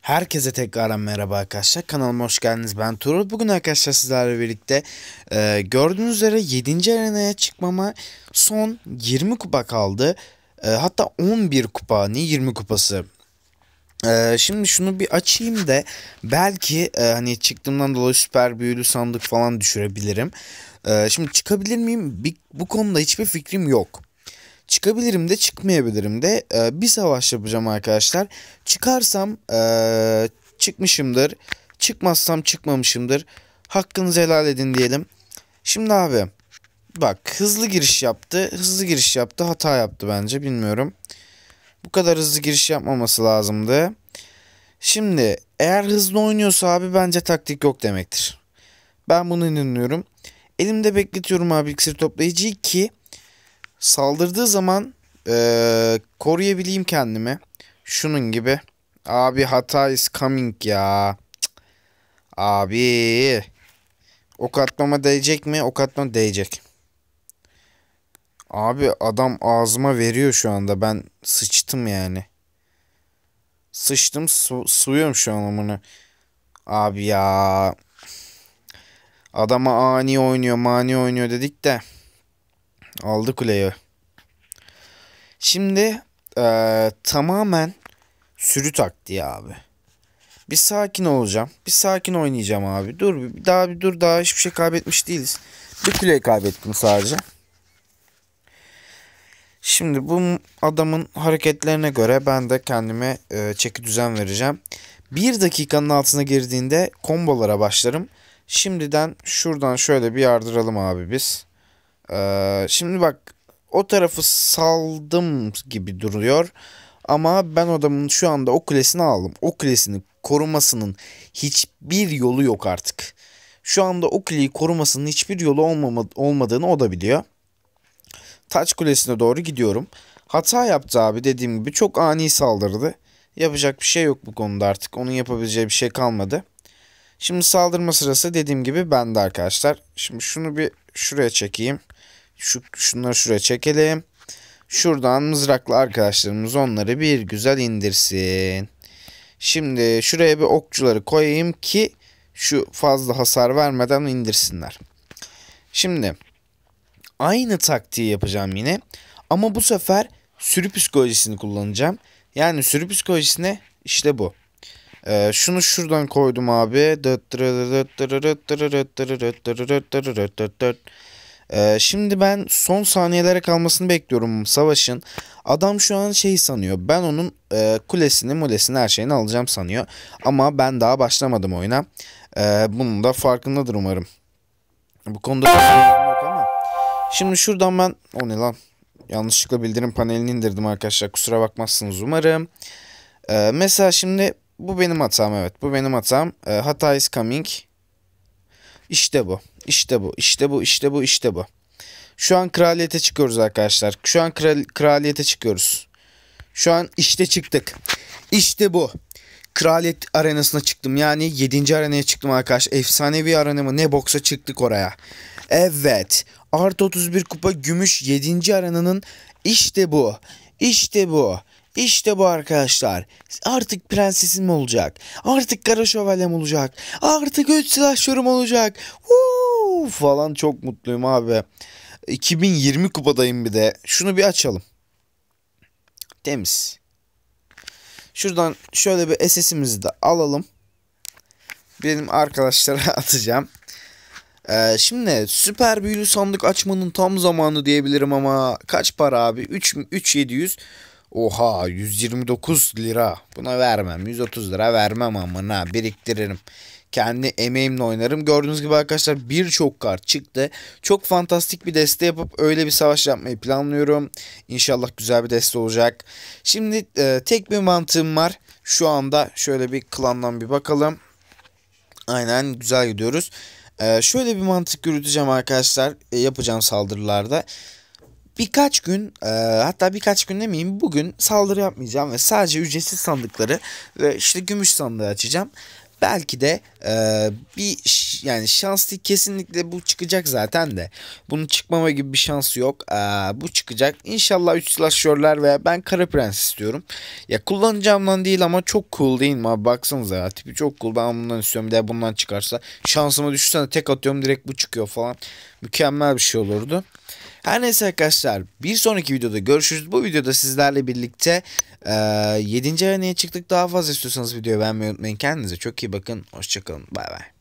Herkese tekrardan merhaba arkadaşlar. Kanalıma hoş geldiniz. Ben Tuğrul. Bugün arkadaşlar sizlerle birlikte e, gördüğünüz üzere 7. arenaya çıkmama son 20 kupa kaldı. E, hatta 11 kupa. Ne 20 kupası? E, şimdi şunu bir açayım da belki e, hani çıktığımdan dolayı süper büyülü sandık falan düşürebilirim. E, şimdi çıkabilir miyim? Bir, bu konuda hiçbir fikrim yok. Çıkabilirim de çıkmayabilirim de e, bir savaş yapacağım arkadaşlar. Çıkarsam e, çıkmışımdır. Çıkmazsam çıkmamışımdır. Hakkınızı helal edin diyelim. Şimdi abi bak hızlı giriş yaptı. Hızlı giriş yaptı. Hata yaptı bence bilmiyorum. Bu kadar hızlı giriş yapmaması lazımdı. Şimdi eğer hızlı oynuyorsa abi bence taktik yok demektir. Ben bunu inanıyorum. Elimde bekletiyorum abi iksir toplayıcıyı ki Saldırdığı zaman e, koruyabileyim kendimi. Şunun gibi. Abi hata is coming ya. Cık. Abi. Ok atmama değecek mi? Ok atmama değecek. Abi adam ağzıma veriyor şu anda. Ben sıçtım yani. Sıçtım su suyum şu an amına. Abi ya. Adama ani oynuyor mani oynuyor dedik de. Aldı kuleyi. Şimdi e, tamamen sürü taktiği abi. Bir sakin olacağım. Bir sakin oynayacağım abi. Dur bir daha bir dur daha hiçbir şey kaybetmiş değiliz. Bir kule kaybettim sadece. Şimdi bu adamın hareketlerine göre ben de kendime e, çeki düzen vereceğim. Bir dakikanın altına girdiğinde kombolara başlarım. Şimdiden şuradan şöyle bir yardıralım abi biz. Ee, şimdi bak o tarafı saldım gibi duruyor. Ama ben adamın şu anda o kulesini aldım. O kulesini korumasının hiçbir yolu yok artık. Şu anda o kuleyi korumasının hiçbir yolu olmama, olmadığını o da biliyor. Taç kulesine doğru gidiyorum. Hata yaptı abi dediğim gibi çok ani saldırdı. Yapacak bir şey yok bu konuda artık. Onun yapabileceği bir şey kalmadı. Şimdi saldırma sırası dediğim gibi bende arkadaşlar. Şimdi şunu bir şuraya çekeyim. Şu, şunları şuraya çekelim. Şuradan mızrakla arkadaşlarımız onları bir güzel indirsin. Şimdi şuraya bir okçuları koyayım ki şu fazla hasar vermeden indirsinler. Şimdi aynı taktiği yapacağım yine. Ama bu sefer sürü psikolojisini kullanacağım. Yani sürü psikolojisine işte bu. Ee, şunu şuradan koydum abi. Ee, şimdi ben son saniyelere kalmasını bekliyorum savaşın. Adam şu an şey sanıyor. Ben onun e, kulesini, mulesini her şeyini alacağım sanıyor. Ama ben daha başlamadım oyuna. Ee, bunun da farkındadır umarım. Bu konuda yok ama. Şimdi şuradan ben... O ne lan? Yanlışlıkla bildirim panelini indirdim arkadaşlar. Kusura bakmazsınız umarım. Ee, mesela şimdi bu benim hatam evet. Bu benim hatam. Ee, hata is coming. İşte bu. İşte bu. İşte bu. İşte bu. İşte bu. Şu an kraliyete çıkıyoruz arkadaşlar. Şu an kral kraliyete çıkıyoruz. Şu an işte çıktık. İşte bu. Kraliyet arenasına çıktım. Yani 7. arenaya çıktım arkadaş. Efsanevi arena mı? Ne boksa çıktık oraya. Evet. Artı 31 kupa gümüş 7. arenanın işte bu. İşte bu. İşte bu arkadaşlar. Artık prensesim olacak. Artık kara şövalyem olacak. Artık 3 silahşörüm olacak. Woo! falan çok mutluyum abi. 2020 kupadayım bir de. Şunu bir açalım. Temiz. Şuradan şöyle bir SS'imizi de alalım. Benim arkadaşlara atacağım. Ee, şimdi süper büyülü sandık açmanın tam zamanı diyebilirim ama kaç para abi? 3 Oha 129 lira. Buna vermem. 130 lira vermem amına. Biriktiririm. Kendi emeğimle oynarım. Gördüğünüz gibi arkadaşlar birçok kart çıktı. Çok fantastik bir deste yapıp öyle bir savaş yapmayı planlıyorum. İnşallah güzel bir deste olacak. Şimdi e, tek bir mantığım var. Şu anda şöyle bir klandan bir bakalım. Aynen güzel gidiyoruz. E, şöyle bir mantık yürüteceğim arkadaşlar. E, yapacağım saldırılarda birkaç gün e, hatta birkaç gün demeyeyim bugün saldırı yapmayacağım ve sadece ücretsiz sandıkları ve işte gümüş sandığı açacağım. Belki de e, bir yani şanslı kesinlikle bu çıkacak zaten de. Bunun çıkmama gibi bir şansı yok. E, bu çıkacak. İnşallah 3 slasher'lar veya ben kara prens istiyorum. Ya kullanacağım lan değil ama çok cool değil mi abi baksanıza ya. Tipi çok cool ben bundan istiyorum bir de bundan çıkarsa. Şansıma düşünsene tek atıyorum direkt bu çıkıyor falan. Mükemmel bir şey olurdu. Her neyse arkadaşlar bir sonraki videoda görüşürüz. Bu videoda sizlerle birlikte e, 7. haneye çıktık. Daha fazla istiyorsanız videoyu beğenmeyi unutmayın. Kendinize çok iyi bakın. Hoşçakalın. Bay bay.